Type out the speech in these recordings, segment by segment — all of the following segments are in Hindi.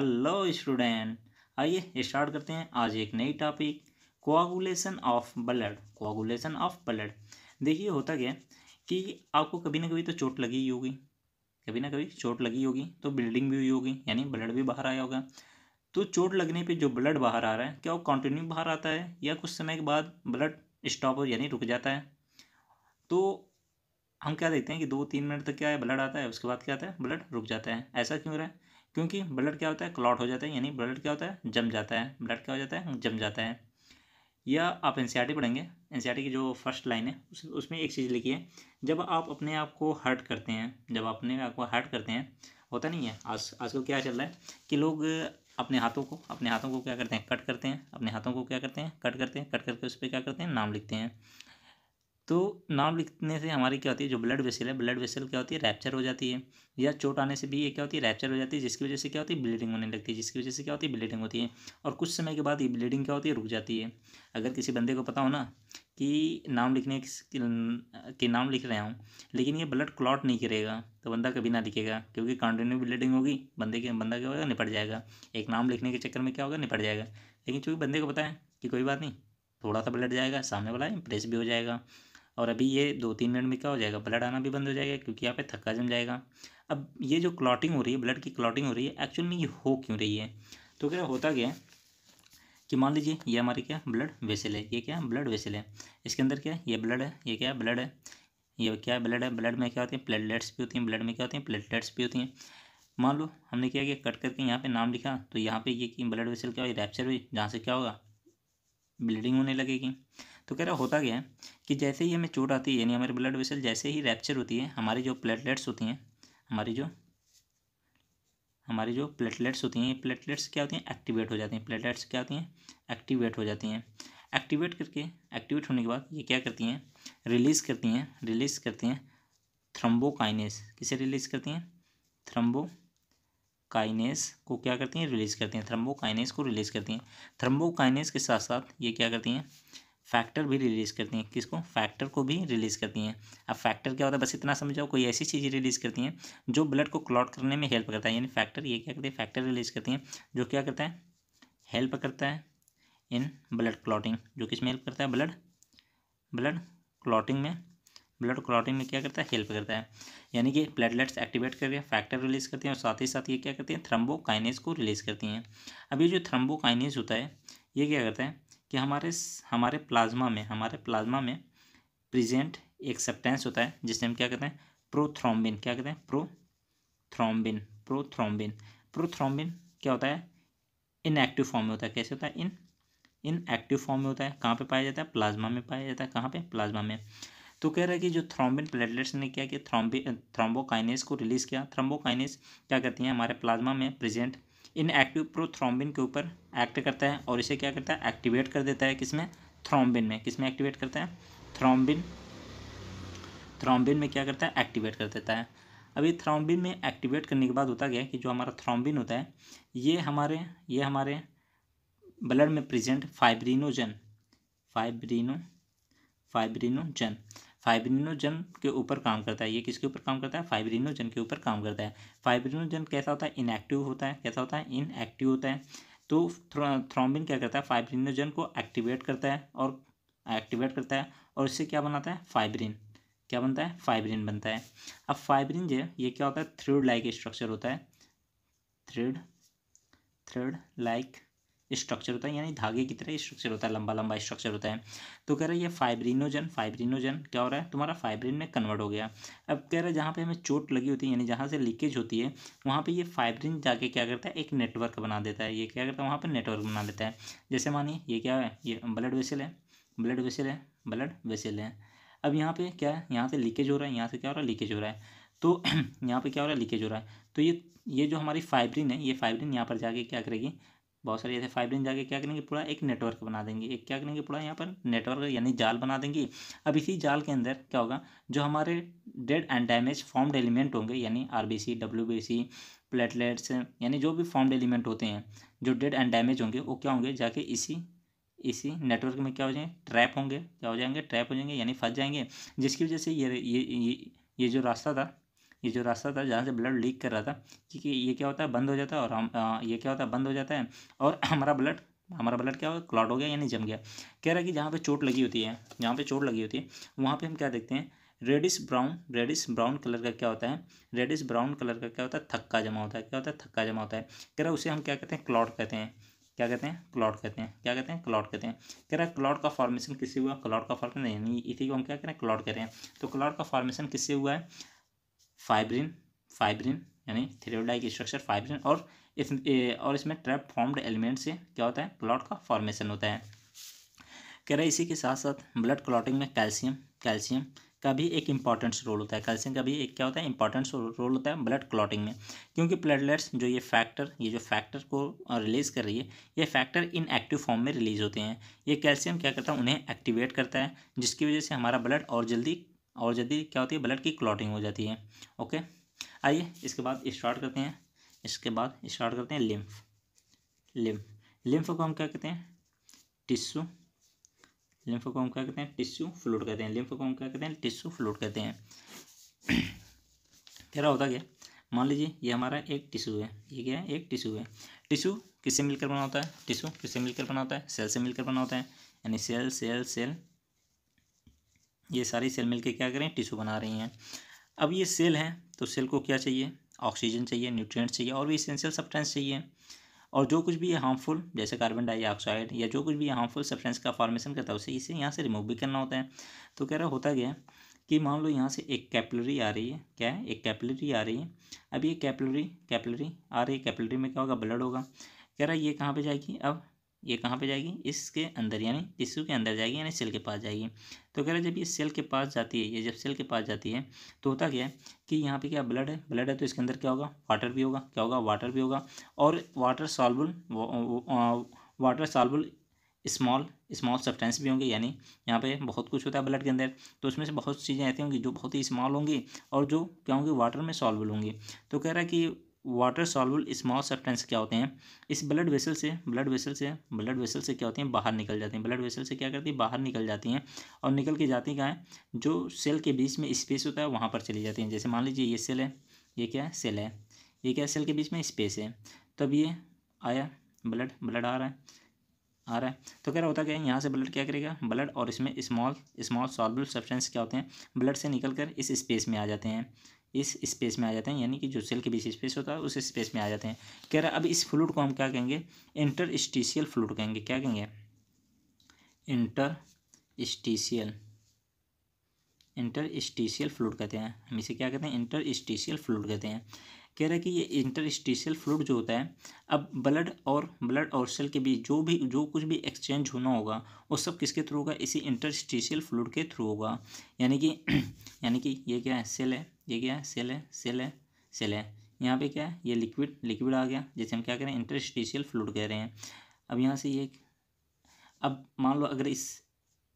हेलो स्टूडेंट आइए स्टार्ट करते हैं आज एक नई topic coagulation of blood coagulation of blood देखिए होता क्या कि आपको कभी ना कभी तो चोट लगी ही होगी कभी ना कभी चोट लगी होगी तो ब्लीडिंग भी हुई होगी यानी ब्लड भी बाहर आया होगा तो चोट लगने पे जो ब्लड बाहर आ रहा है क्या वो कंटिन्यू बाहर आता है या कुछ समय के बाद ब्लड स्टॉप हो यानी रुक जाता है तो हम क्या देखते हैं कि दो तीन मिनट तक क्या है ब्लड आता है उसके बाद क्या आता है ब्लड रुक जाता है ऐसा क्यों रहा है क्योंकि ब्लड क्या होता है क्लॉट हो जाता है यानी ब्लड क्या होता है जम जाता है ब्लड क्या हो जाता है जम जाता है या आप एन पढ़ेंगे एन की जो फर्स्ट लाइन है उस, उसमें एक चीज़ लिखी है जब आप अपने आप को हर्ट करते हैं जब अपने आप को हर्ट करते हैं होता नहीं है आज आजकल क्या चल रहा है कि लोग अपने हाथों को अपने हाथों को क्या करते हैं कट करते हैं अपने हाथों को क्या करते हैं कट करते हैं कट करके उस पर क्या करते हैं नाम लिखते हैं तो नाम लिखने से हमारी क्या होती है जो ब्लड वेसल है ब्लड वेसल क्या होती है रैप्चर हो जाती है या चोट आने से भी ये क्या होती है रैप्चर हो जाती है जिसकी वजह से क्या होती है ब्लीडिंग होने लगती है जिसकी वजह से क्या होती है ब्लीडिंग होती है और कुछ समय के बाद ये ब्लीडिंग क्या होती है रुक जाती है अगर किसी बंदे को पता हो ना कि नाम लिखने के नाम लिख रहा हूँ लेकिन ये ब्लड क्लॉट नहीं करेगा तो बंदा कभी ना लिखेगा क्योंकि कंटिन्यू ब्लीडिंग होगी बंदे के बंदा क्या होगा निपट जाएगा एक नाम लिखने के चक्कर में क्या होगा निपट जाएगा लेकिन चूँकि बंदे को पता है कि कोई बात नहीं थोड़ा सा ब्लड जाएगा सामने वाला इम्प्रेस भी हो जाएगा और अभी ये दो तीन मिनट में क्या हो जाएगा ब्लड आना भी बंद हो जाएगा क्योंकि यहाँ पे थक्का जम जाएगा अब ये जो क्लॉटिंग हो रही है ब्लड की क्लॉटिंग हो रही है एक्चुअल में ये हो क्यों रही है तो क्या होता क्या है कि मान लीजिए ये हमारे क्या ब्लड वेसल है ये क्या ब्लड वेसल है इसके अंदर क्या ये ब्लड है ये क्या ब्लड है ये क्या ब्लड है ब्लड में क्या होती है प्लेटलेट्स भी होती हैं ब्लड में क्या होती हैं प्लेटलेट्स भी होती हैं मान लो हमने क्या किया कट करके यहाँ पे नाम लिखा तो यहाँ पे ये कि ब्लड वेसल क्या हुई रैप्चर हुई जहाँ से क्या होगा ब्लीडिंग होने लगेगी तो कह रहा होता क्या है कि जैसे ही हमें चोट आती है यानी हमारे ब्लड वेसल जैसे ही रैप्चर होती है हमारी जो प्लेटलेट्स होती हैं हमारी जो हमारी जो प्लेटलेट्स होती हैं ये प्लेटलेट्स क्या होती हैं एक्टिवेट हो जाती हैं प्लेटलेट्स क्या होती हैं एक्टिवेट हो जाती हैं एक्टिवेट करके एक्टिवेट होने के बाद ये क्या करती हैं रिलीज़ करती हैं रिलीज़ करती हैं थ्रम्बोकाइनेस किसे रिलीज़ करती हैं थ्रम्बो काइनेस को क्या करती हैं रिलीज़ करती हैं थ्रम्बोकाइनेस को रिलीज़ करती हैं थ्रम्बोकाइनेस के साथ साथ ये क्या करती हैं फैक्टर भी रिलीज़ करती हैं किसको फैक्टर को भी रिलीज़ करती हैं अब फैक्टर क्या होता है बस इतना समझाओ कोई ऐसी चीज़ रिलीज़ करती हैं जो ब्लड को क्लॉट करने में हेल्प करता है यानी फैक्टर ये क्या करती है फैक्टर रिलीज़ करती हैं जो क्या करता है हेल्प करता है इन ब्लड क्लॉटिंग जो किस में हेल्प करता है ब्लड ब्लड क्लॉटिंग में ब्लड क्लॉटिंग में क्या करता है हेल्प करता है यानी कि प्लेटलेट्स एक्टिवेट करके फैक्टर रिलीज करती हैं और साथ ही साथ ये क्या करती हैं थ्रम्बोकाइनेस को रिलीज करती हैं अब ये जो थ्रम्बोकाइनेज होता है ये क्या करता है कि हमारे हमारे प्लाज्मा में हमारे प्लाज्मा में प्रजेंट एक सप्टेंस होता है जिसे हम क्या कहते हैं प्रोथ्रोम्बिन क्या कहते हैं प्रोथ्रोम्बिन प्रोथ्रोम्बिन प्रोथ्रोम्बिन क्या होता है इनएक्टिव फॉर्म में होता है कैसे होता है इन इनएक्टिव फॉर्म में होता है कहाँ पे पाया जाता है प्लाज्मा में पाया जाता है कहाँ पे प्लाज्मा में तो कह रहा है कि जो थ्रोम्बिन प्लेटलेट्स ने क्या कि थ्रोम्बिन थ्रोम्बोकाइनेस को रिलीज़ किया थ्रोम्बोकाइनेस क्या करती हैं हमारे प्लाज्मा में प्रेजेंट इन एक्टिव प्रोथ्रोम्बिन के ऊपर एक्ट करता है और इसे क्या करता है एक्टिवेट कर देता है किसमें थ्रोम्बिन में किसमें एक्टिवेट करता है थ्रोम्बिन थ्रोम्बिन में क्या करता है एक्टिवेट कर देता है अभी थ्रोम्बिन में एक्टिवेट करने के बाद होता गया कि जो हमारा थ्रोम्बिन होता है ये हमारे ये हमारे ब्लड में present fibrinogen fibrino fibrinogen fibrinogen के ऊपर काम करता है ये किसके ऊपर काम करता है फाइब्रिनोजन के ऊपर काम करता है फाइब्रिनोजन कैसा होता है इनएक्टिव होता है कैसा होता है इनएक्टिव होता है तो थ्रोम्बिन क्या करता है फाइब्रिनोजन को एक्टिवेट करता है और एक्टिवेट करता है और इससे क्या बनाता है फाइब्रिन क्या बनता है फाइब्रिन बनता है अब फाइब्रिन जो ये क्या होता है थ्रेड लाइक स्ट्रक्चर होता है थ्रेड थ्रेड लाइक स्ट्रक्चर होता है यानी धागे की तरह स्ट्रक्चर होता है लंबा लंबा स्ट्रक्चर होता है तो कह रहा है ये फाइब्रिनोजन फाइब्रिनोजन क्या हो रहा है तुम्हारा फाइब्रिन में कन्वर्ट हो गया अब कह रहा है जहाँ पे हमें चोट लगी होती है यानी जहाँ से लीकेज होती है वहाँ पर ये फाइब्रिन जाके क्या करता है एक नेटवर्क बना देता है ये क्या करता है वहाँ पर नेटवर्क बना देता है जैसे मानिए ये क्या है ये ब्लड वेसल है ब्लड वेसल है ब्लड वेसल है अब यहाँ पे क्या है यहाँ से लीकेज हो रहा है यहाँ से क्या हो रहा है लीकेज हो रहा है तो यहाँ पे क्या हो रहा है लीकेज हो रहा है तो ये ये जो हमारी फाइब्रिन है ये फाइब्रिन यहाँ पर जाके क्या करेगी बहुत सारे ऐसे फाइव लाइन जाके क्या करेंगे पूरा एक नेटवर्क बना देंगे एक क्या करेंगे पूरा यहाँ पर नेटवर्क यानी जाल बना देंगे अब इसी जाल के अंदर क्या होगा जो हमारे dead and damage formed element होंगे यानी R B C W B C platelets यानी जो भी फॉर्म्ड एलिमेंट होते हैं जो डेड एंड डैमेज होंगे वो क्या होंगे जाके इसी इसी नेटवर्क में क्या हो जाएंगे ट्रैप होंगे क्या हो जाएंगे ट्रैप हो जाएंगे यानी फंस जाएंगे जिसकी वजह से ये ये ये जो रास्ता था ये जो रास्ता था जहाँ से ब्लड लीक कर रहा था क्योंकि ये क्या होता है बंद हो जाता है और हम ये क्या होता है बंद हो जाता है और हमारा ब्लड हमारा ब्लड क्या हो क्लॉट हो गया यानी जम गया कह रहा है कि जहाँ पे चोट लगी होती है जहाँ पे चोट लगी होती है वहाँ पे हम क्या देखते हैं reddish brown reddish brown colour का क्या होता है रेडिस ब्राउन कलर का क्या होता है थक्का जमा होता है क्या होता है थक्का जमा होता है कह रहा है उसे हम क्या कहते हैं क्लॉट कहते हैं क्या कहते हैं क्लॉट कहते हैं क्या कहते हैं क्लॉट कहते हैं कह रहा है क्लॉट का फॉर्मेशन किससे हुआ क्लॉट का फॉर्मेशन नहीं इसी को हम क्या कह रहे हैं क्लॉट कह रहे हैं तो क्लॉट का फॉर्मेशन किससे हुआ है फाइब्रिन फाइब्रिन यानी थ्रियोडाइक स्ट्रक्चर फाइब्रिन और इस और इसमें ट्रैप फॉर्म्ड एलिमेंट से क्या होता है क्लॉट का फॉर्मेशन होता है कह रहे इसी के साथ साथ ब्लड क्लॉटिंग में कैल्शियम कैल्शियम का भी एक इंपॉर्टेंट रोल होता है कैल्शियम का भी एक क्या होता है इंपॉर्टेंट रोल होता है ब्लड क्लॉटिंग में क्योंकि प्लेटलेट्स जो ये फैक्टर ये जो फैक्टर को रिलीज़ कर रही है ये फैक्टर इन एक्टिव फॉर्म में रिलीज होते हैं ये कैल्शियम क्या करता है उन्हें एक्टिवेट करता है जिसकी वजह से हमारा ब्लड और जल्दी और जल्दी क्या होती है ब्लड की क्लॉटिंग हो जाती है ओके आइए इसके बाद स्टार्ट करते हैं इसके बाद स्टार्ट करते हैं लिम्फ लिम्फ लिम्फ को हम क्या कहते हैं टिश्यू लिम्फ को हम क्या कहते हैं टिश्यू फ्लूड कहते हैं लिम्फ को हम क्या कहते हैं टिश्यू फ्लूड कहते हैं तेरा होता क्या मान लीजिए ये हमारा एक टिश्यू है ये क्या है एक टिश्यू है टिश्यू किससे मिलकर बना होता है टिश्यू किससे मिलकर बना होता है सेल से मिलकर बना होता है यानी सेल सेल सेल ये सारी सेल मिलके क्या करें टिश्यू बना रही हैं अब ये सेल हैं तो सेल को क्या चाहिए ऑक्सीजन चाहिए न्यूट्रिएंट्स चाहिए और भी इसेंशियल सब्सटेंस चाहिए और जो कुछ भी ये हार्मफुल जैसे कार्बन डाइऑक्साइड या जो कुछ भी हार्मफुल सब्सटेंस का फॉर्मेशन करता है उसे इसे यहाँ से रिमूव भी करना होता है तो कह रहा होता गया कि मान लो यहाँ से एक कैपलरी आ रही है क्या है एक कैपलरी आ रही है अब ये कैपलरी कैपलरी आ रही है कैपलरी में क्या होगा ब्लड होगा कह रहा है ये कहाँ पर जाएगी अब ये कहाँ पे जाएगी इसके अंदर यानी टिश्यू के अंदर जाएगी यानी सेल के पास जाएगी तो कह रहे जब ये सेल के पास जाती है ये जब सेल के पास जाती है तो होता क्या है कि यहाँ पे क्या ब्लड है ब्लड है तो इसके अंदर क्या होगा वाटर भी होगा क्या होगा वाटर भी होगा और water soluble water soluble small small substance भी होंगे यानी यहाँ पे बहुत कुछ होता है ब्लड के अंदर तो उसमें से बहुत चीज़ें ऐसी होंगी जो बहुत ही स्मॉल होंगी और जो क्या होंगी वाटर में सॉल्वल होंगी तो कह रहा है कि वाटर सॉल्वल स्मॉल सब्सटेंस क्या होते हैं इस ब्लड वेसल से ब्लड वेसल से ब्लड वेसल से क्या होते हैं बाहर निकल जाते हैं ब्लड वेसल से क्या करती है बाहर निकल जाती हैं और निकल के जाती कहाँ है जो सेल के बीच में स्पेस होता है वहाँ पर चली जाती हैं जैसे मान लीजिए ये सेल है ये क्या है सेल है ये क्या है सेल के बीच में स्पेस है तब ये आया ब्लड ब्लड आ रहा है आ रहा है तो कह रहा होता क्या है यहाँ से ब्लड क्या करेगा ब्लड और इसमें स्मॉल स्मॉल सॉल्बल सब्सटेंस क्या होते हैं ब्लड से निकल कर इस स्पेस में आ जाते हैं इस स्पेस में आ जाते हैं यानी कि जो सेल के बीच स्पेस होता है उस स्पेस में आ जाते हैं कह रहा है अब इस फ्लूड को हम क्या कहेंगे इंटर स्टीसियल फ्लूड कहेंगे क्या कहेंगे इंटर इंटर स्टीसियल फ्लूड कहते हैं हम इसे क्या कहते हैं इंटर स्टीसियल फ्लूड कहते हैं कह रहा है कि ये इंटरस्टिशियल फ्लूड जो होता है अब ब्लड और ब्लड और सेल के बीच जो भी जो कुछ भी एक्सचेंज होना होगा वो सब किसके थ्रू होगा इसी इंटरस्टिशियल फ्लूड के थ्रू होगा यानी कि यानी कि ये क्या है सेल है ये क्या है सेल है सेल है सेल है यहाँ पे क्या है ये लिक्विड लिक्विड आ गया जैसे हम क्या कह रहे हैं इंटरस्टिशियल फ्लूड कह रहे हैं अब यहाँ से ये अब मान लो अगर इस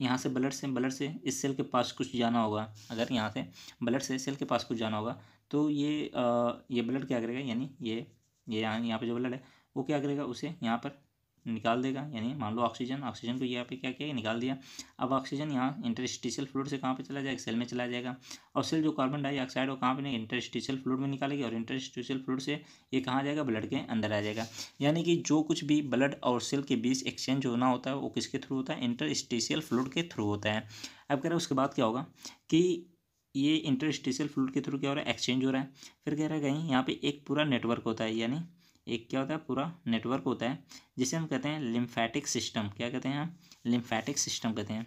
यहाँ से ब्लड से ब्लड से इस सेल के पास कुछ जाना होगा अगर यहाँ से ब्लड से सेल के पास कुछ जाना होगा तो ये आ, ये ब्लड क्या करेगा यानी ये ये यहाँ यहाँ पर जो ब्लड है वो क्या करेगा उसे यहाँ पर निकाल देगा यानी मान लो ऑक्सीजन ऑक्सीजन को यहाँ पे क्या किया निकाल दिया अब ऑक्सीजन यहाँ इंटरस्टिशियल फ्लूड से कहाँ पे चला जाएगा सेल में चला जाएगा और सेल जो कार्बन डाइऑक्साइड वो कहाँ पे नहीं इंटरस्टिशियल फ्लूड में निकालेगी और इंटरस्टिशियल फ्लूड से ये कहाँ जाएगा ब्लड के अंदर आ जाएगा यानी कि जो कुछ भी ब्लड और सेल के बीच एक्सचेंज होना होता है वो किसके थ्रू होता है इंटरस्टिशियल फ्लूड के थ्रू होता है अब कह रहे हैं उसके बाद क्या होगा कि ये इंटरस्टिशियल फ्लूड के थ्रू क्या हो रहा है एक्सचेंज हो रहा है फिर कह रहा है कहीं यहाँ पे एक पूरा नेटवर्क होता है यानी एक क्या होता है पूरा नेटवर्क होता है जिसे हम कहते हैं लिम्फैटिक सिस्टम क्या कहते हैं हम लिम्फैटिक सिस्टम कहते हैं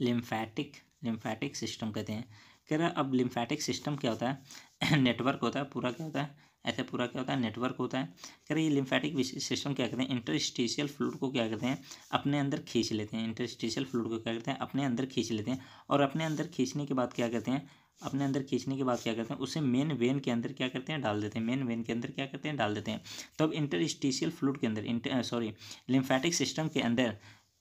लिम्फैटिक लिम्फैटिक सिस्टम कहते हैं कह रहा अब लिम्फैटिक सिस्टम क्या होता है नेटवर्क होता है पूरा क्या होता है ऐसे पूरा क्या होता है नेटवर्क होता है कह ये लिम्फेटिक सिस्टम क्या कहते हैं इंटरस्टिशियल फ्लूड को क्या कहते हैं अपने अंदर खींच लेते हैं इंटरस्टिशियल फ्लूड को क्या कहते हैं अपने अंदर खींच लेते हैं और अपने अंदर खींचने के बाद क्या कहते हैं अपने अंदर खींचने के बाद क्या करते हैं उसे मेन वेन के अंदर क्या करते हैं डाल देते हैं मेन वेन के अंदर क्या करते हैं डाल देते हैं तो अब इंटरस्टिशियल फ्लूड के अंदर सॉरी लिम्फेटिक सिस्टम के अंदर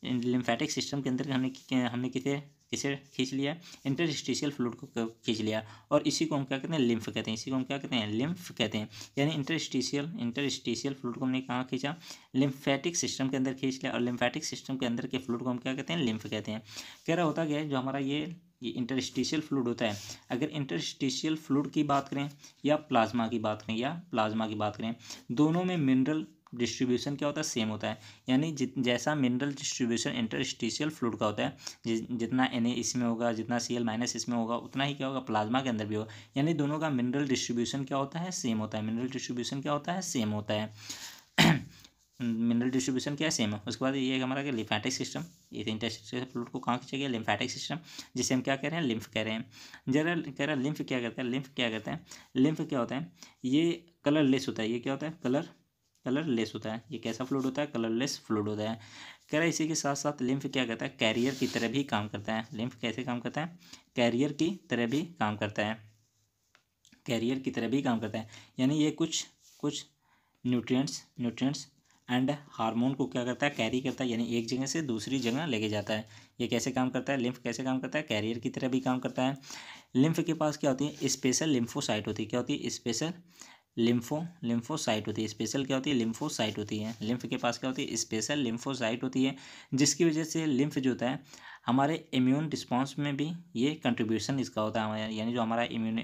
लिम्फेटिक सिस्टम के अंदर हमने हमने किसे किसे खींच लिया इंटरस्टिशियल फ्लूड को खींच लिया और इसी को हम क्या कहते हैं लिम्फ कहते हैं इसी को हम क्या कहते हैं लिम्फ कहते हैं यानी इंटरस्टिशियल इंटरस्टिशियल फ्लूड को हमने कहाँ खींचा लिम्फेटिक सिस्टम के अंदर खींच लिया और लिम्फेटिक सिस्टम के अंदर के फ्लूड को हम क्या कहते हैं लिम्फ कहते हैं कह रहा होता क्या है जो हमारा ये ये इंटरस्टिशियल फ्लूड होता है अगर इंटरस्टिशियल फ्लूड की बात करें या प्लाज्मा की बात करें या प्लाज्मा की बात करें दोनों में मिनरल डिस्ट्रीब्यूशन क्या होता है सेम होता है यानी जित जैसा मिनरल डिस्ट्रीब्यूशन इंटरस्टिशियल फ्लूड का होता है जि, जितना एन इसमें होगा जितना सी एल माइनस इसमें होगा उतना ही क्या होगा प्लाज्मा के अंदर भी होगा यानी दोनों का मिनरल डिस्ट्रीब्यूशन क्या होता है सेम होता है मिनरल डिस्ट्रीब्यूशन क्या होता है सेम होता है मिनरल डिस्ट्रीब्यूशन क्या है सेम है उसके बाद ये हमारा क्या लिम्फेटिक सिस्टम ये इंटरस्टिशियल तो फ्लूड को कहाँ खींचा गया लिम्फेटिक सिस्टम जिसे हम क्या कह रहे हैं लिम्फ कह रहे हैं जरा कह रहा है लिम्फ क्या करता है लिम्फ क्या करता है लिम्फ क्या होता है ये कलरलेस होता है ये क्या होता है कलर कलरलेस होता है ये कैसा फ्लूड होता है कलरलेस फ्लूड होता है कह रहा है इसी के साथ साथ लिम्फ क्या करता है कैरियर की तरह भी काम करता है लिम्फ कैसे काम करता है कैरियर की तरह भी काम करता है कैरियर की तरह भी काम करता है यानी ये कुछ कुछ न्यूट्रिएंट्स न्यूट्रिएंट्स एंड हार्मोन को क्या करता है कैरी करता है यानी एक जगह से दूसरी जगह लेके जाता है ये कैसे काम करता है लिम्फ कैसे काम करता है कैरियर की तरह भी काम करता है लिम्फ के पास क्या होती है स्पेशल लिम्फोसाइट होती है क्या होती है स्पेशल लिम्फो लिम्फोसाइट होती है स्पेशल क्या होती है लिम्फोसाइट होती है लिम्फ के पास क्या होती है स्पेशल लिम्फोसाइट होती है जिसकी वजह से लिम्फ जो होता है हमारे इम्यून रिस्पांस में भी ये कंट्रीब्यूशन इसका होता है हमारे यानी जो हमारा इम्यून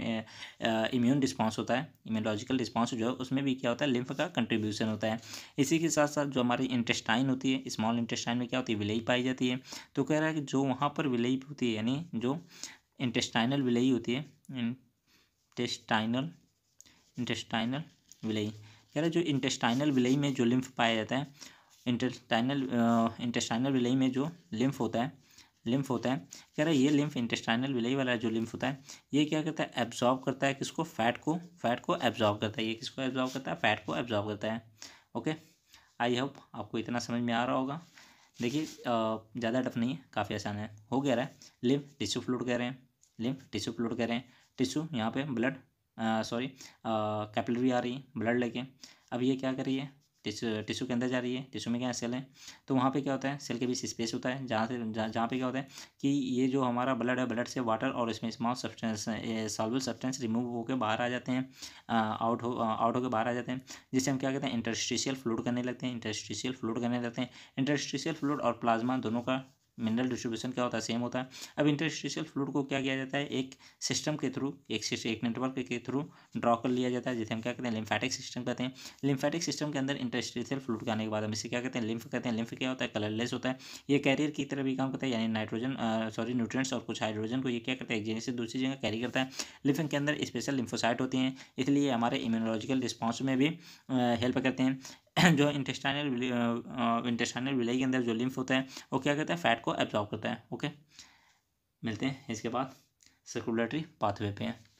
इम्यून रिस्पांस होता है इम्यूनोलॉजिकल रिस्पांस जो है उसमें भी क्या होता है लिम्फ का कंट्रीब्यूशन होता है इसी के साथ साथ जो हमारी इंटेस्टाइन होती है स्मॉल इंटेस्टाइन में क्या होती है विलई पाई जाती है तो कह रहा है कि जो वहाँ पर विलई होती है यानी जो इंटेस्टाइनल विलई होती है इंटेस्टाइनल इंटेस्टाइनल विलई कह रहे जो इंटेस्टाइनल विलई में जो लिम्फ पाया जाता है इंटेस्टाइनल इंटेस्टाइनल विलई में जो लिम्फ होता है लिम्फ होता है कह रहा है ये लिम्फ इंटेस्टाइनल विलई वाला जो लिम्फ होता है ये क्या करता है एब्जॉर्ब करता है किसको फैट को फैट को एब्जॉर्ब करता है ये किसको एब्जॉर्ब करता है फैट को एब्जॉर्ब करता है ओके आई होप आपको इतना समझ में आ रहा होगा देखिए ज़्यादा टफ नहीं है काफ़ी आसान है हो गया रहा है लिम्फ टिश्यू फ्लूड कह रहे हैं लिम्फ टिश्यू फ्लूड कह रहे हैं टिश्यू यहाँ पे ब्लड सॉरी कैपिलरी आ रही है ब्लड लेके अब ये क्या कर रही है टिश्यू टिश्यू के अंदर जा रही है टिश्यू में क्या सेल है तो वहाँ पे क्या होता है सेल के बीच स्पेस होता है जहाँ से जहाँ पे क्या होता है कि ये जो हमारा ब्लड है ब्लड से वाटर और इसमें small substance soluble substance remove होकर बाहर आ जाते हैं आउट हो आउट होकर बाहर आ जाते हैं जिससे हम क्या कहते हैं इंटरस्टिशियल फ्लूड करने लगते हैं इंटरस्टिशियल फ्लूड करने लगते हैं इंटरस्टिशियल फ्लूड और प्लाज्मा दोनों का मिनरल डिस्ट्रीब्यूशन क्या होता है सेम होता है अब इंटरस्टिशियल फ्लूड को क्या किया जाता है एक सिस्टम के थ्रू एक एक नेटवर्क के थ्रू ड्रॉ कर लिया जाता है जिसे हम क्या कहते हैं लिम्फेटिक सिस्टम कहते हैं लिम्फेटिक सिस्टम के अंदर इंटरस्टिशियल फ्लूड के आने के बाद हम इसे क्या कहते हैं लिम्फ कहते हैं लिम्फ क्या होता है कलरलेस होता है ये कैरियर की तरह भी काम करता है यानी नाइट्रोजन सॉरी न्यूट्रेंट्स और कुछ हाइड्रोजन को ये क्या करता है एक जगह से दूसरी जगह कैरी करता है लिम्फ के अंदर स्पेशल लिम्फोसाइट होती हैं इसलिए हमारे इम्यूनोलॉजिकल रिस्पॉन्स में भी हेल्प करते हैं जो इंटेस्टाइनल इंटेस्टाइनल विलई के अंदर जो लिम्फ होता है वो क्या करता है फैट को एब्जॉर्व करता है ओके मिलते हैं इसके बाद सर्कुलेटरी पाथवे पे हैं